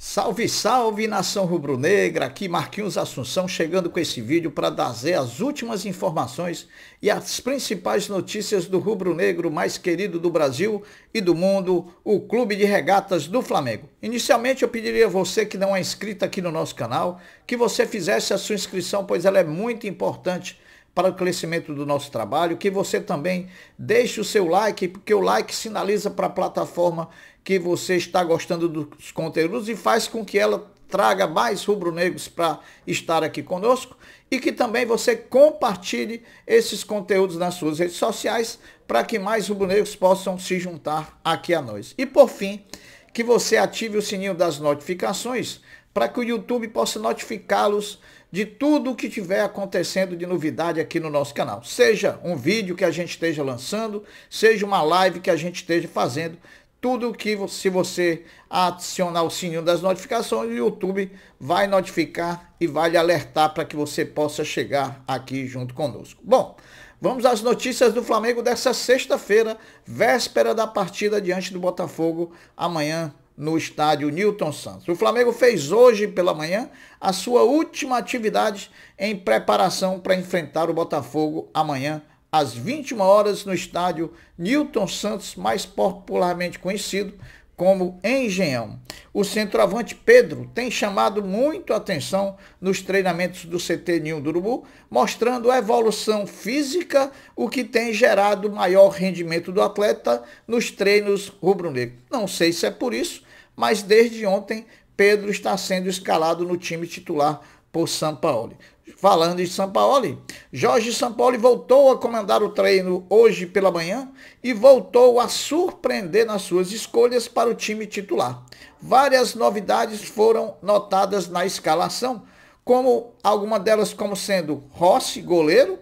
Salve, salve nação rubro-negra! Aqui Marquinhos Assunção chegando com esse vídeo para trazer as últimas informações e as principais notícias do rubro-negro mais querido do Brasil e do mundo, o Clube de Regatas do Flamengo. Inicialmente eu pediria a você que não é inscrito aqui no nosso canal que você fizesse a sua inscrição, pois ela é muito importante para o crescimento do nosso trabalho, que você também deixe o seu like, porque o like sinaliza para a plataforma que você está gostando dos conteúdos e faz com que ela traga mais rubro-negros para estar aqui conosco e que também você compartilhe esses conteúdos nas suas redes sociais para que mais rubro-negros possam se juntar aqui a nós. E por fim, que você ative o sininho das notificações para que o YouTube possa notificá-los de tudo o que tiver acontecendo de novidade aqui no nosso canal. Seja um vídeo que a gente esteja lançando, seja uma live que a gente esteja fazendo, tudo que se você adicionar o sininho das notificações, o YouTube vai notificar e vai lhe alertar para que você possa chegar aqui junto conosco. Bom, vamos às notícias do Flamengo dessa sexta-feira, véspera da partida diante do Botafogo, amanhã no estádio Newton Santos. O Flamengo fez hoje pela manhã a sua última atividade em preparação para enfrentar o Botafogo amanhã às 21 horas no estádio Newton Santos, mais popularmente conhecido como Engenhão. O centroavante Pedro tem chamado muito atenção nos treinamentos do CT Ninho do Urubu, mostrando a evolução física, o que tem gerado maior rendimento do atleta nos treinos rubro-negro. Não sei se é por isso, mas desde ontem Pedro está sendo escalado no time titular por Sampaoli. Falando de Sampaoli, Jorge Sampaoli voltou a comandar o treino hoje pela manhã e voltou a surpreender nas suas escolhas para o time titular. Várias novidades foram notadas na escalação, como alguma delas como sendo Rossi, goleiro,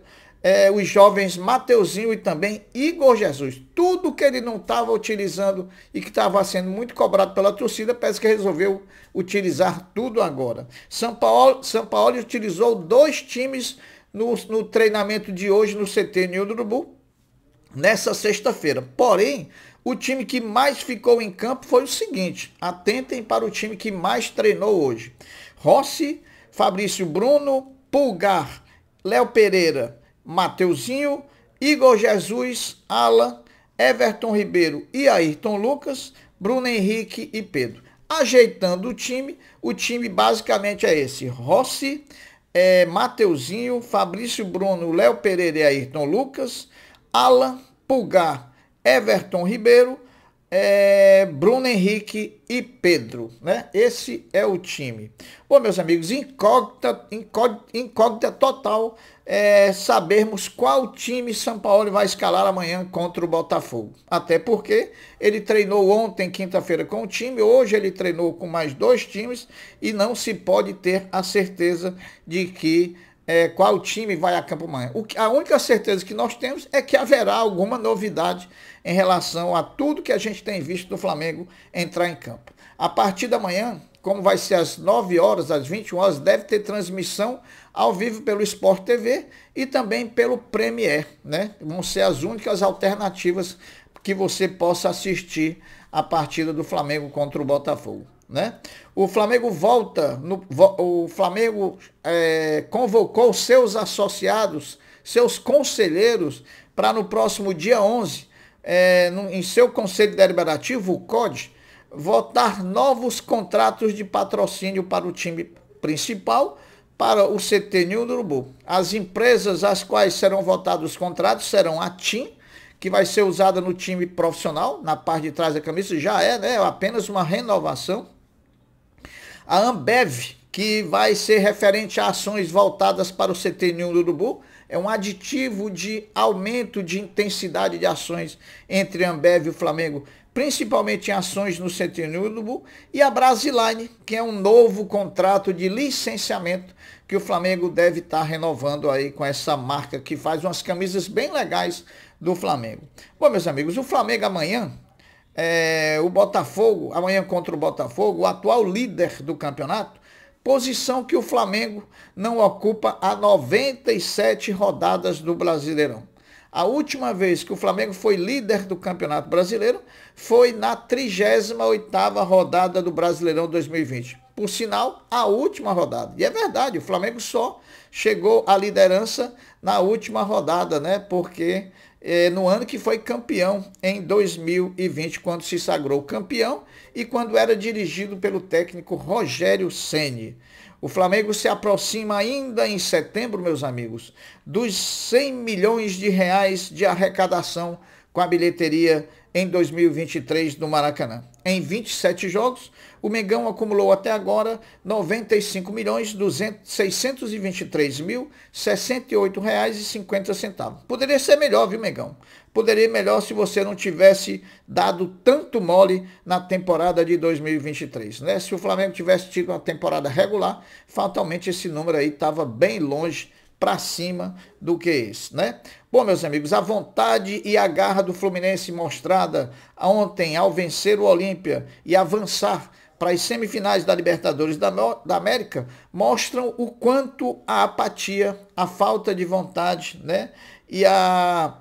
é, os jovens Mateuzinho e também Igor Jesus. Tudo que ele não estava utilizando e que estava sendo muito cobrado pela torcida, parece que resolveu utilizar tudo agora. São Paulo, São Paulo utilizou dois times no, no treinamento de hoje no CT Nildo Urubu, nessa sexta-feira. Porém, o time que mais ficou em campo foi o seguinte: atentem para o time que mais treinou hoje. Rossi, Fabrício Bruno, Pulgar, Léo Pereira, Mateuzinho, Igor Jesus, Alan, Everton Ribeiro e Ayrton Lucas, Bruno Henrique e Pedro. Ajeitando o time, o time basicamente é esse: Rossi, é, Mateuzinho, Fabrício Bruno, Léo Pereira e Ayrton Lucas, Alan, Pulgar, Everton Ribeiro, é, Bruno Henrique e Pedro, né? Esse é o time. Bom, meus amigos, incógnita, incógnita, incógnita total é, sabermos qual time São Paulo vai escalar amanhã contra o Botafogo. Até porque ele treinou ontem, quinta-feira, com o time, hoje ele treinou com mais dois times e não se pode ter a certeza de que é, qual time vai a campo amanhã. O, a única certeza que nós temos é que haverá alguma novidade em relação a tudo que a gente tem visto do Flamengo entrar em campo. A partir da manhã, como vai ser às 9 horas, às 21 horas, deve ter transmissão ao vivo pelo Sport TV e também pelo Premier, né? Vão ser as únicas alternativas que você possa assistir a partida do Flamengo contra o Botafogo. Né? O Flamengo volta, no, o Flamengo é, convocou seus associados, seus conselheiros, para no próximo dia 11, é, no, em seu Conselho Deliberativo, o COD, votar novos contratos de patrocínio para o time principal, para o CT New do Urubu. As empresas às quais serão votados os contratos serão a TIM, que vai ser usada no time profissional, na parte de trás da camisa, já é, né? Apenas uma renovação. A Ambev, que vai ser referente a ações voltadas para o CT New do Urubu, é um aditivo de aumento de intensidade de ações entre Ambev e o Flamengo, principalmente em ações no Centenubo, e a Brasiline, que é um novo contrato de licenciamento que o Flamengo deve estar renovando aí com essa marca que faz umas camisas bem legais do Flamengo. Bom, meus amigos, o Flamengo amanhã é, o Botafogo, amanhã contra o Botafogo, o atual líder do campeonato, posição que o Flamengo não ocupa há 97 rodadas do Brasileirão. A última vez que o Flamengo foi líder do Campeonato Brasileiro foi na 38ª rodada do Brasileirão 2020. Por sinal, a última rodada. E é verdade, o Flamengo só chegou à liderança na última rodada, né? Porque eh, no ano que foi campeão, em 2020, quando se sagrou campeão e quando era dirigido pelo técnico Rogério Ceni. O Flamengo se aproxima ainda em setembro, meus amigos, dos 100 milhões de reais de arrecadação com a bilheteria em 2023 no Maracanã. Em 27 jogos, o Mengão acumulou até agora 95 milhões 623 mil 68 reais e 50 centavos. Poderia ser melhor, viu, Mengão? Poderia melhor se você não tivesse dado tanto mole na temporada de 2023, né? Se o Flamengo tivesse tido uma temporada regular, fatalmente esse número aí estava bem longe para cima do que isso, né? Bom, meus amigos, a vontade e a garra do Fluminense mostrada ontem ao vencer o Olímpia e avançar para as semifinais da Libertadores da, da, América mostram o quanto a apatia, a falta de vontade, né? E a,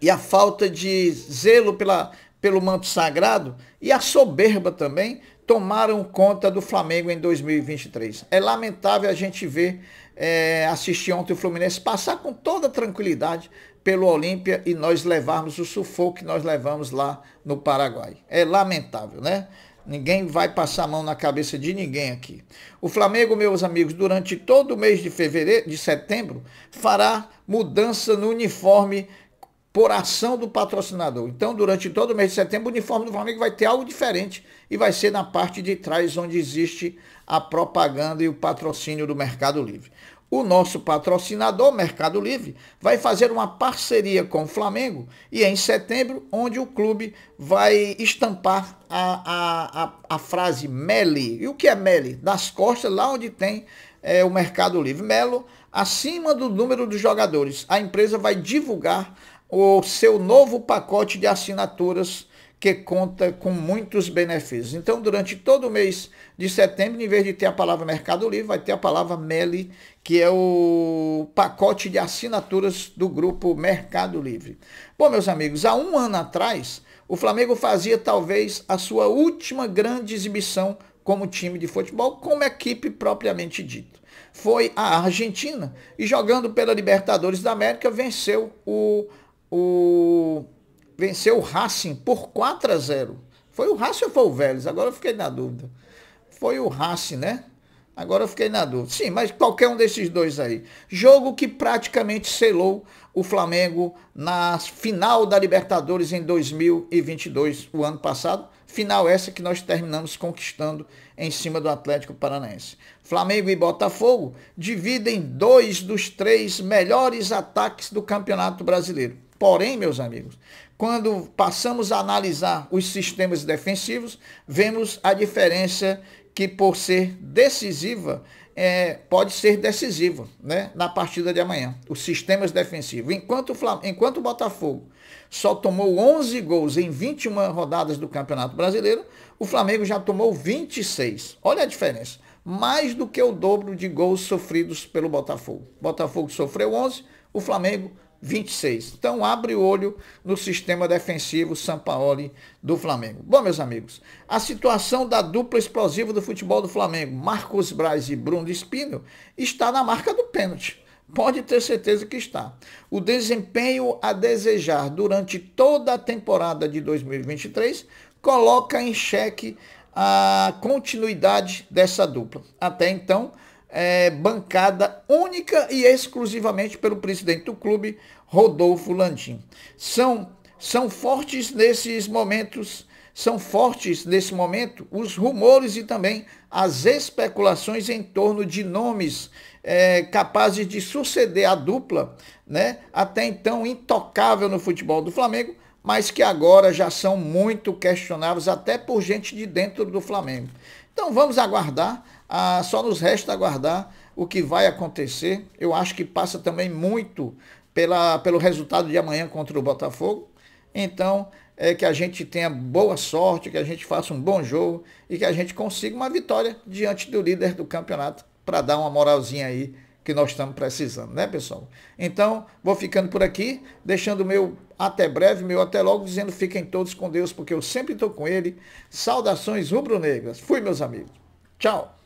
e a falta de zelo pela, pelo manto sagrado e a soberba também tomaram conta do Flamengo em 2023. É lamentável a gente ver, é, assistir ontem o Fluminense passar com toda tranquilidade pelo Olímpia e nós levarmos o sufoco que nós levamos lá no Paraguai. É lamentável, né? Ninguém vai passar a mão na cabeça de ninguém aqui. O Flamengo, meus amigos, durante todo o mês de fevereiro, de setembro, fará mudança no uniforme por ação do patrocinador. Então, durante todo o mês de setembro, o uniforme do Flamengo vai ter algo diferente e vai ser na parte de trás, onde existe a propaganda e o patrocínio do Mercado Livre. O nosso patrocinador, Mercado Livre, vai fazer uma parceria com o Flamengo e é em setembro, onde o clube vai estampar a, a, a, a frase Meli. E o que é Meli? Das costas, lá onde tem é, o Mercado Livre. Melo, acima do número dos jogadores. A empresa vai divulgar o seu novo pacote de assinaturas que conta com muitos benefícios. Então, durante todo o mês de setembro, em vez de ter a palavra Mercado Livre, vai ter a palavra MELI, que é o pacote de assinaturas do grupo Mercado Livre. Bom, meus amigos, há um ano atrás, o Flamengo fazia talvez a sua última grande exibição como time de futebol, como equipe propriamente dito. Foi a Argentina e jogando pela Libertadores da América venceu o o venceu o Racing por 4 a 0. Foi o Racing ou foi o Vélez? Agora eu fiquei na dúvida. Foi o Racing, né? Agora eu fiquei na dúvida. Sim, mas qualquer um desses dois aí. Jogo que praticamente selou o Flamengo na final da Libertadores em 2022, o ano passado. Final essa que nós terminamos conquistando em cima do Atlético Paranaense. Flamengo e Botafogo dividem dois dos três melhores ataques do Campeonato Brasileiro. Porém, meus amigos, quando passamos a analisar os sistemas defensivos, vemos a diferença que, por ser decisiva, é, pode ser decisiva né, na partida de amanhã. Os sistemas defensivos. Enquanto o, Flam enquanto o Botafogo só tomou 11 gols em 21 rodadas do Campeonato Brasileiro, o Flamengo já tomou 26. Olha a diferença. Mais do que o dobro de gols sofridos pelo Botafogo. O Botafogo sofreu 11, o Flamengo 26. Então abre o olho no sistema defensivo Sampaoli do Flamengo. Bom, meus amigos, a situação da dupla explosiva do futebol do Flamengo, Marcos Braz e Bruno Espino, está na marca do pênalti. Pode ter certeza que está. O desempenho a desejar durante toda a temporada de 2023 coloca em xeque a continuidade dessa dupla. Até então, é, bancada única e exclusivamente pelo presidente do clube, Rodolfo Landim. São, são fortes nesses momentos, são fortes nesse momento os rumores e também as especulações em torno de nomes é, capazes de suceder a dupla, né, até então intocável no futebol do Flamengo, mas que agora já são muito questionáveis até por gente de dentro do Flamengo. Então vamos aguardar ah, só nos resta aguardar o que vai acontecer. Eu acho que passa também muito pela, pelo resultado de amanhã contra o Botafogo. Então, é que a gente tenha boa sorte, que a gente faça um bom jogo e que a gente consiga uma vitória diante do líder do campeonato para dar uma moralzinha aí que nós estamos precisando, né, pessoal? Então, vou ficando por aqui, deixando o meu até breve, meu até logo, dizendo fiquem todos com Deus, porque eu sempre estou com Ele. Saudações rubro-negras. Fui, meus amigos. Tchau.